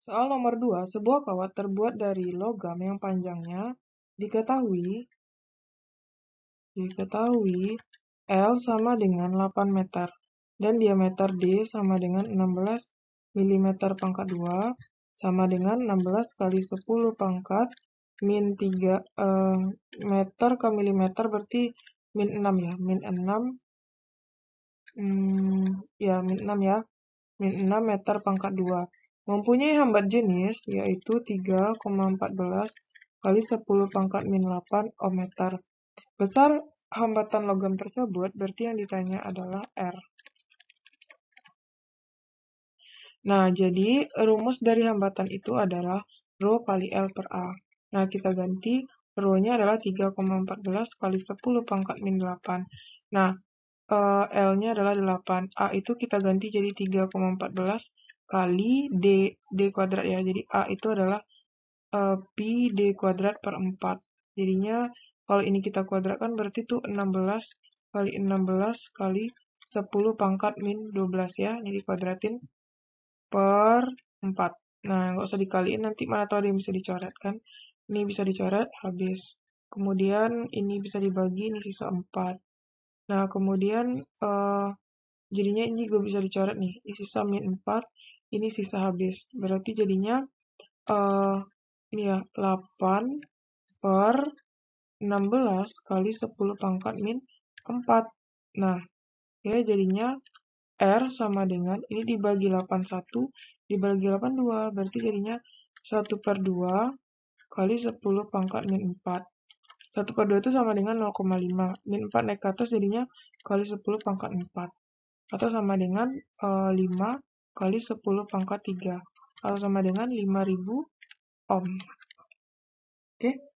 Soal nomor 2, sebuah kawat terbuat dari logam yang panjangnya diketahui diketahui L sama dengan 8 meter dan diameter D sama dengan 16 mm pangkat 2 sama dengan 16 kali 10 pangkat min 3 eh, meter ke milimeter berarti min 6 ya min 6 hmm, ya min 6 ya min 6 meter pangkat 2 mempunyai hambat jenis yaitu 3,14 kali 10 pangkat min 8 ohm. meter. Besar hambatan logam tersebut berarti yang ditanya adalah R. Nah, jadi rumus dari hambatan itu adalah Rho kali L per A. Nah, kita ganti Rho-nya adalah 3,14 kali 10 pangkat min 8. Nah, eh, L-nya adalah 8. A itu kita ganti jadi 3,14 kali D, D kuadrat ya. Jadi A itu adalah uh, pi D kuadrat per 4. Jadinya kalau ini kita kuadratkan berarti itu 16 kali 16 kali 10 pangkat min 12 ya. Ini dikuadratin per 4. Nah, nggak usah dikaliin nanti mana tahu ada yang bisa dicoret kan. Ini bisa dicoret habis. Kemudian ini bisa dibagi, ini sisa 4. Nah, kemudian uh, jadinya ini gue bisa dicoret nih. Ini sisa min 4 ini sisa habis. Berarti jadinya uh, ini ya 8 per 16 kali 10 pangkat min 4. Nah, ya jadinya R sama dengan ini dibagi 81 dibagi 82 berarti jadinya 1 per 2 kali 10 pangkat min 4. 1 per 2 itu sama dengan 0,5. Min 4 naik ke atas jadinya kali 10 pangkat 4. Atau sama dengan uh, eh, 5 kali 10 pangkat 3 kalau sama dengan 5000 ohm. Oke. Okay.